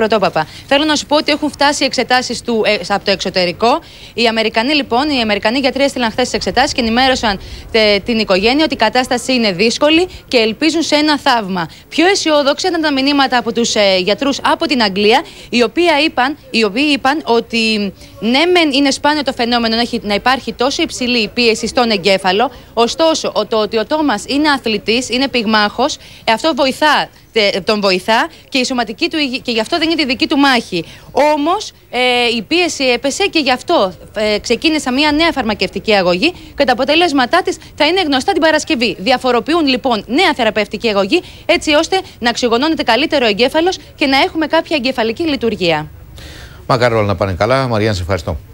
Πρωτόπαπα. Θέλω να σου πω ότι έχουν φτάσει οι εξετάσεις του ε, από το εξωτερικό. Οι Αμερικανοί, λοιπόν, οι Αμερικανοί γιατροί έστειλαν χθες τις εξετάσεις και ενημέρωσαν τε, την οικογένεια ότι η κατάσταση είναι δύσκολη και ελπίζουν σε ένα θαύμα. Πιο αισιόδοξα ήταν τα μηνύματα από τους ε, γιατρούς από την Αγγλία, οι οποίοι είπαν, οι οποίοι είπαν ότι ναι, μεν είναι σπάνιο το φαινόμενο να, έχει, να υπάρχει τόσο υψηλή πίεση στον εγκέφαλο, ωστόσο το ότι ο Τόμας είναι αθλητής, είναι πυγμάχος, ε, αυτό βοηθά τον βοηθά και η σωματική του και γι' αυτό δεν είναι τη δική του μάχη. Όμως ε, η πίεση έπεσε και γι' αυτό ε, ξεκίνησα μια νέα φαρμακευτική αγωγή και τα αποτελέσματά της θα είναι γνωστά την Παρασκευή. Διαφοροποιούν λοιπόν νέα θεραπευτική αγωγή έτσι ώστε να ξυγονώνεται καλύτερο ο εγκέφαλος και να έχουμε κάποια εγκεφαλική λειτουργία. Μακάρι όλα να πάνε καλά. Μαριάν, σε ευχαριστώ.